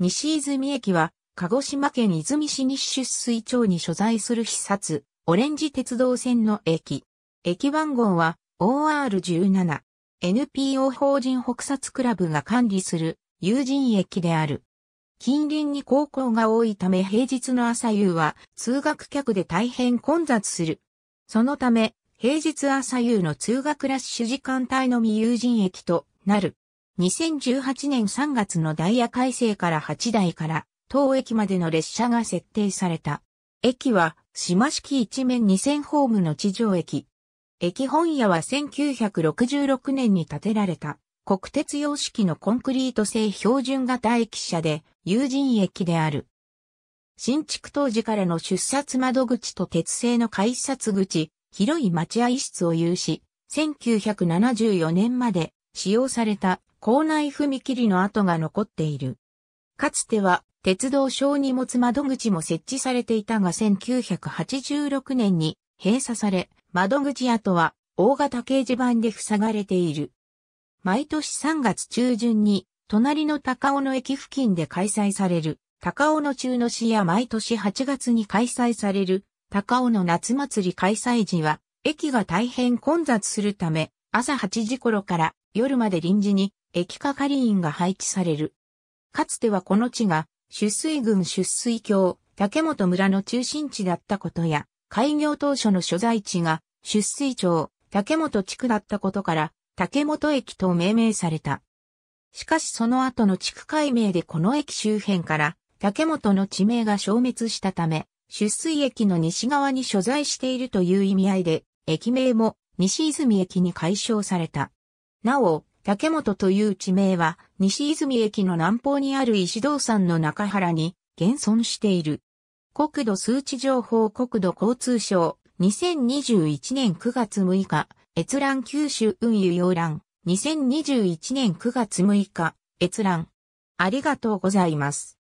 西泉駅は、鹿児島県泉市西出水町に所在する施設、オレンジ鉄道線の駅。駅番号は OR17。NPO 法人北薩クラブが管理する有人駅である。近隣に高校が多いため平日の朝夕は通学客で大変混雑する。そのため、平日朝夕の通学ラッシュ時間帯のみ友人駅となる。2018年3月のダイヤ改正から8台から当駅までの列車が設定された。駅は島式一面2000ホームの地上駅。駅本屋は1966年に建てられた国鉄様式のコンクリート製標準型駅舎で有人駅である。新築当時からの出札窓口と鉄製の改札口、広い待合室を有し、1974年まで使用された校内踏切の跡が残っている。かつては鉄道小荷物窓口も設置されていたが1986年に閉鎖され、窓口跡は大型掲示板で塞がれている。毎年3月中旬に隣の高尾の駅付近で開催される高尾の中の市や毎年8月に開催される高尾の夏祭り開催時は駅が大変混雑するため朝8時頃から夜まで臨時に液化カリンが配置される。かつてはこの地が、出水郡出水橋竹本村の中心地だったことや、開業当初の所在地が、出水町、竹本地区だったことから、竹本駅と命名された。しかしその後の地区改名でこの駅周辺から、竹本の地名が消滅したため、出水駅の西側に所在しているという意味合いで、駅名も西泉駅に解消された。なお、竹本という地名は、西泉駅の南方にある石道山の中原に、現存している。国土数値情報国土交通省、2021年9月6日、閲覧九州運輸要覧、2021年9月6日、閲覧。ありがとうございます。